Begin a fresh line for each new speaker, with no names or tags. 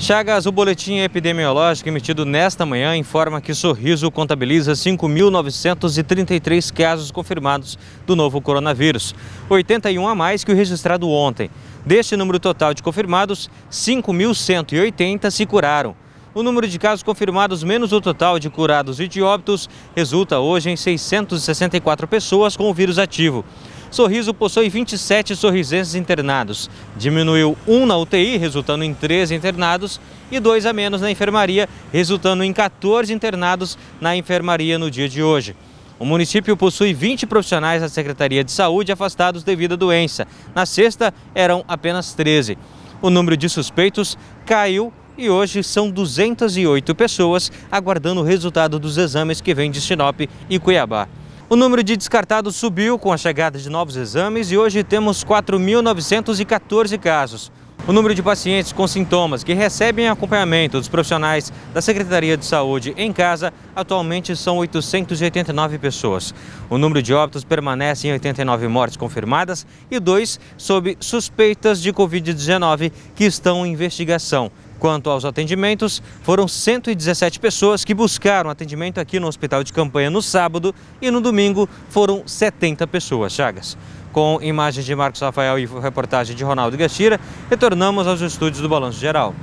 Chagas, o boletim epidemiológico emitido nesta manhã informa que Sorriso contabiliza 5.933 casos confirmados do novo coronavírus, 81 a mais que o registrado ontem. Deste número total de confirmados, 5.180 se curaram. O número de casos confirmados menos o total de curados e de óbitos resulta hoje em 664 pessoas com o vírus ativo. Sorriso possui 27 sorrisenses internados. Diminuiu um na UTI, resultando em 13 internados, e dois a menos na enfermaria, resultando em 14 internados na enfermaria no dia de hoje. O município possui 20 profissionais da Secretaria de Saúde afastados devido à doença. Na sexta, eram apenas 13. O número de suspeitos caiu e hoje são 208 pessoas aguardando o resultado dos exames que vêm de Sinop e Cuiabá. O número de descartados subiu com a chegada de novos exames e hoje temos 4.914 casos. O número de pacientes com sintomas que recebem acompanhamento dos profissionais da Secretaria de Saúde em casa atualmente são 889 pessoas. O número de óbitos permanece em 89 mortes confirmadas e dois sob suspeitas de Covid-19 que estão em investigação. Quanto aos atendimentos, foram 117 pessoas que buscaram atendimento aqui no Hospital de Campanha no sábado e no domingo foram 70 pessoas, Chagas. Com imagens de Marcos Rafael e reportagem de Ronaldo Gastira, retornamos aos estúdios do Balanço Geral.